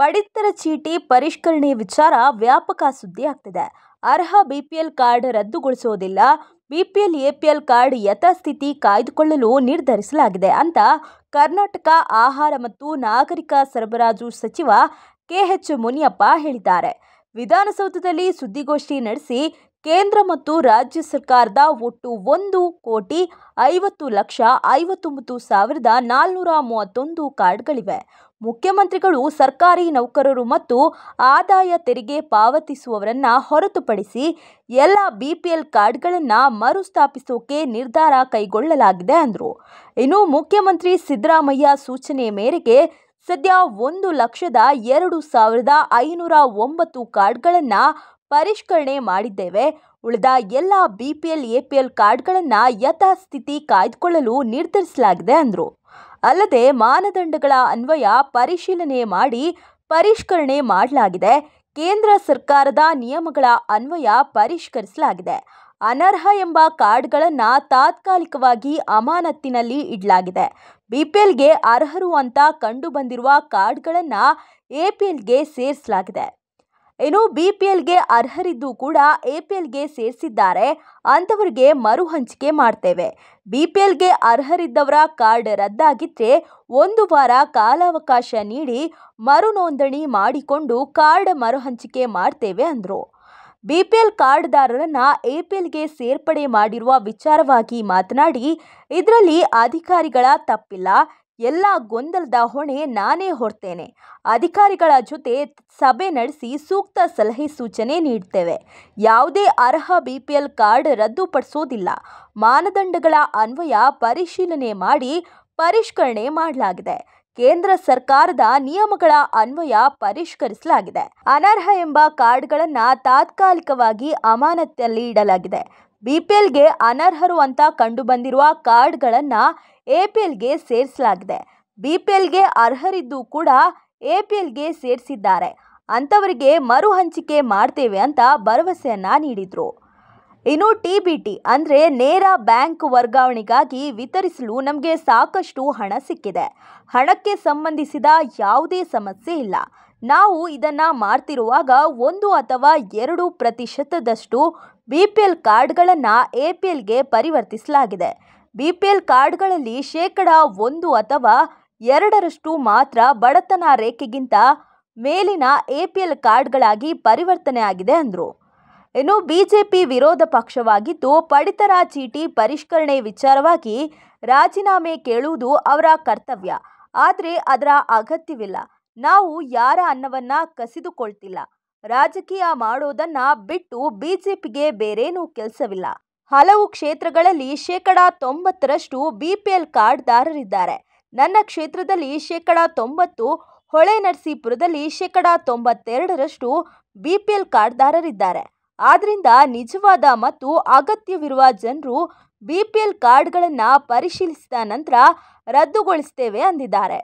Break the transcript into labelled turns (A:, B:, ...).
A: ಪಡಿತರ ಚೀಟಿ ಪರಿಷ್ಕರಣೆ ವಿಚಾರ ವ್ಯಾಪಕ ಸುದ್ದಿ ಆಗ್ತಿದೆ ಅರ್ಹ ಬಿಪಿಎಲ್ ಕಾರ್ಡ್ ರದ್ದುಗೊಳಿಸೋದಿಲ್ಲ ಬಿಪಿಎಲ್ ಎಪಿಎಲ್ ಕಾರ್ಡ್ ಯಥಾಸ್ಥಿತಿ ಕಾಯ್ದುಕೊಳ್ಳಲು ನಿರ್ಧರಿಸಲಾಗಿದೆ ಅಂತ ಕರ್ನಾಟಕ ಆಹಾರ ಮತ್ತು ನಾಗರಿಕ ಸರಬರಾಜು ಸಚಿವ ಕೆ ಎಚ್ ಮುನಿಯಪ್ಪ ಹೇಳಿದ್ದಾರೆ ವಿಧಾನಸೌಧದಲ್ಲಿ ಸುದ್ದಿಗೋಷ್ಠಿ ನಡೆಸಿ ಕೇಂದ್ರ ಮತ್ತು ರಾಜ್ಯ ಸರ್ಕಾರದ ಒಟ್ಟು ಒಂದು ಕೋಟಿ ಐವತ್ತು ಲಕ್ಷ ಐವತ್ತೊಂಬತ್ತು ಸಾವಿರದ ನಾಲ್ನೂರ ಮೂವತ್ತೊಂದು ಕಾರ್ಡ್ಗಳಿವೆ ಮುಖ್ಯಮಂತ್ರಿಗಳು ಸರ್ಕಾರಿ ನೌಕರರು ಮತ್ತು ಆದಾಯ ತೆರಿಗೆ ಪಾವತಿಸುವವರನ್ನು ಹೊರತುಪಡಿಸಿ ಎಲ್ಲ ಬಿ ಪಿ ಎಲ್ ಕಾರ್ಡ್ಗಳನ್ನು ಮರುಸ್ಥಾಪಿಸೋಕೆ ನಿರ್ಧಾರ ಕೈಗೊಳ್ಳಲಾಗಿದೆ ಅಂದರು ಇನ್ನು ಮುಖ್ಯಮಂತ್ರಿ ಸಿದ್ದರಾಮಯ್ಯ ಸೂಚನೆ ಮೇರೆಗೆ ಸದ್ಯ ಒಂದು ಲಕ್ಷದ ಎರಡು ಸಾವಿರದ ಐನೂರ ಒಂಬತ್ತು ಕಾರ್ಡ್ಗಳನ್ನು ಪರಿಷ್ಕರಣೆ ಮಾಡಿದ್ದೇವೆ ಉಳಿದ ಎಲ್ಲ B P L A P L ಕಾರ್ಡ್ಗಳನ್ನು ಯಥಾಸ್ಥಿತಿ ಕಾಯ್ದುಕೊಳ್ಳಲು ನಿರ್ಧರಿಸಲಾಗಿದೆ ಅಂದರು ಅಲ್ಲದೆ ಮಾನದಂಡಗಳ ಅನ್ವಯ ಪರಿಶೀಲನೆ ಮಾಡಿ ಪರಿಷ್ಕರಣೆ ಮಾಡಲಾಗಿದೆ ಕೇಂದ್ರ ಸರ್ಕಾರದ ನಿಯಮಗಳ ಅನ್ವಯ ಪರಿಷ್ಕರಿಸಲಾಗಿದೆ ಅನರ್ಹ ಎಂಬ ಕಾರ್ಡ್ಗಳನ್ನು ತಾತ್ಕಾಲಿಕವಾಗಿ ಅಮಾನತ್ತಿನಲ್ಲಿ ಇಡಲಾಗಿದೆ ಬಿ ಪಿ ಎಲ್ಗೆ ಅರ್ಹರು ಅಂತ ಕಂಡು ಬಂದಿರುವ ಕಾರ್ಡ್ಗಳನ್ನು ಎ ಪಿ ಎಲ್ಗೆ ಸೇರಿಸಲಾಗಿದೆ ಇನ್ನು ಬಿ ಪಿ ಎಲ್ಗೆ ಅರ್ಹರಿದ್ದು ಕೂಡ ಎ ಪಿ ಎಲ್ಗೆ ಸೇರಿಸಿದ್ದಾರೆ ಅಂಥವರಿಗೆ ಮರು ಹಂಚಿಕೆ ಮಾಡ್ತೇವೆ ಬಿ ಪಿ ಎಲ್ಗೆ ಅರ್ಹರಿದ್ದವರ ಕಾರ್ಡ್ ರದ್ದಾಗಿದ್ದರೆ ಒಂದು ವಾರ ಕಾಲಾವಕಾಶ ನೀಡಿ ಮರು ನೋಂದಣಿ ಮಾಡಿಕೊಂಡು ಕಾರ್ಡ್ ಮರುಹಂಚಿಕೆ ಮಾಡ್ತೇವೆ ಅಂದರು ಬಿಪಿಎಲ್ ಕಾರ್ಡ್ದಾರರನ್ನ ಎಪಿಎಲ್ಗೆ ಸೇರ್ಪಡೆ ಮಾಡಿರುವ ವಿಚಾರವಾಗಿ ಮಾತನಾಡಿ ಇದರಲ್ಲಿ ಅಧಿಕಾರಿಗಳ ತಪ್ಪಿಲ್ಲ ಎಲ್ಲ ಗೊಂದಲದ ಹೊಣೆ ನಾನೇ ಹೊರ್ತೇನೆ ಅಧಿಕಾರಿಗಳ ಜೊತೆ ಸಭೆ ನಡೆಸಿ ಸೂಕ್ತ ಸಲಹೆ ಸೂಚನೆ ನೀಡ್ತೇವೆ ಯಾವುದೇ ಅರ್ಹ ಬಿ ಪಿ ಎಲ್ ಕಾರ್ಡ್ ರದ್ದುಪಡಿಸೋದಿಲ್ಲ ಮಾನದಂಡಗಳ ಅನ್ವಯ ಪರಿಶೀಲನೆ ಮಾಡಿ ಪರಿಷ್ಕರಣೆ ಮಾಡಲಾಗಿದೆ ಕೇಂದ್ರ ಸರ್ಕಾರದ ನಿಯಮಗಳ ಅನ್ವಯ ಪರಿಷ್ಕರಿಸಲಾಗಿದೆ ಅನರ್ಹ ಎಂಬ ಕಾರ್ಡ್ಗಳನ್ನ ತಾತ್ಕಾಲಿಕವಾಗಿ ಅಮಾನತೆಯಲ್ಲಿ ಇಡಲಾಗಿದೆ ಬಿಪಿಎಲ್ಗೆ ಅನರ್ಹರು ಅಂತ ಕಂಡುಬಂದಿರುವ ಕಾರ್ಡ್ಗಳನ್ನು ಎಪಿಎಲ್ಗೆ ಸೇರಿಸಲಾಗಿದೆ ಬಿಪಿಎಲ್ಗೆ ಅರ್ಹರಿದ್ದು ಕೂಡ ಎಪಿಎಲ್ಗೆ ಸೇರಿಸಿದ್ದಾರೆ ಅಂಥವರಿಗೆ ಮರು ಹಂಚಿಕೆ ಮಾಡ್ತೇವೆ ಅಂತ ಭರವಸೆಯನ್ನ ನೀಡಿದರು ಇನ್ನು ಟಿ ಬಿ ಟಿ ಅಂದರೆ ನೇರ ಬ್ಯಾಂಕ್ ವರ್ಗಾವಣೆಗಾಗಿ ವಿತರಿಸಲು ನಮಗೆ ಸಾಕಷ್ಟು ಹಣ ಸಿಕ್ಕಿದೆ ಹಣಕ್ಕೆ ಸಂಬಂಧಿಸಿದ ಯಾವುದೇ ಸಮಸ್ಯೆ ಇಲ್ಲ ನಾವು ಇದನ್ನು ಮಾಡ್ತಿರುವಾಗ ಒಂದು ಅಥವಾ ಎರಡು ಪ್ರತಿಶತದಷ್ಟು ಬಿ ಪಿ ಎಲ್ ಕಾರ್ಡ್ಗಳನ್ನು ಎ ಪಿ ಎಲ್ಗೆ ಪರಿವರ್ತಿಸಲಾಗಿದೆ ಬಿ ಪಿ ಎಲ್ ಕಾರ್ಡ್ಗಳಲ್ಲಿ ಶೇಕಡ ಒಂದು ಅಥವಾ ಎರಡರಷ್ಟು ಮಾತ್ರ ಬಡತನ ರೇಖೆಗಿಂತ ಮೇಲಿನ ಎ ಪಿ ಎಲ್ ಕಾರ್ಡ್ಗಳಾಗಿ ಪರಿವರ್ತನೆ ಆಗಿದೆ ಅಂದರು ಇನ್ನು ಬಿಜೆಪಿ ವಿರೋಧ ಪಕ್ಷವಾಗಿದ್ದು ಪಡಿತರ ಚೀಟಿ ಪರಿಷ್ಕರಣೆ ವಿಚಾರವಾಗಿ ರಾಜೀನಾಮೆ ಕೇಳುವುದು ಅವರ ಕರ್ತವ್ಯ ಆದರೆ ಅದರ ಅಗತ್ಯವಿಲ್ಲ ನಾವು ಯಾರ ಅನ್ನವನ್ನ ಕಸಿದುಕೊಳ್ತಿಲ್ಲ ರಾಜಕೀಯ ಮಾಡೋದನ್ನ ಬಿಟ್ಟು ಬಿಜೆಪಿಗೆ ಬೇರೇನೂ ಕೆಲಸವಿಲ್ಲ ಹಲವು ಕ್ಷೇತ್ರಗಳಲ್ಲಿ ಶೇಕಡ ತೊಂಬತ್ತರಷ್ಟು ಬಿಪಿಎಲ್ ಕಾರ್ಡ್ದಾರರಿದ್ದಾರೆ ನನ್ನ ಕ್ಷೇತ್ರದಲ್ಲಿ ಶೇಕಡ ತೊಂಬತ್ತು ಹೊಳೆ ನರಸೀಪುರದಲ್ಲಿ ಶೇಕಡ ತೊಂಬತ್ತೆರಡರಷ್ಟು ಬಿಪಿಎಲ್ ಕಾರ್ಡ್ದಾರರಿದ್ದಾರೆ ಆದ್ರಿಂದ ನಿಜವಾದ ಮತ್ತು ಅಗತ್ಯವಿರುವ ಜನರು ಬಿ ಪಿ ಎಲ್ ಕಾರ್ಡ್ಗಳನ್ನು ಪರಿಶೀಲಿಸಿದ ನಂತರ ರದ್ದುಗೊಳಿಸ್ತೇವೆ ಅಂದಿದ್ದಾರೆ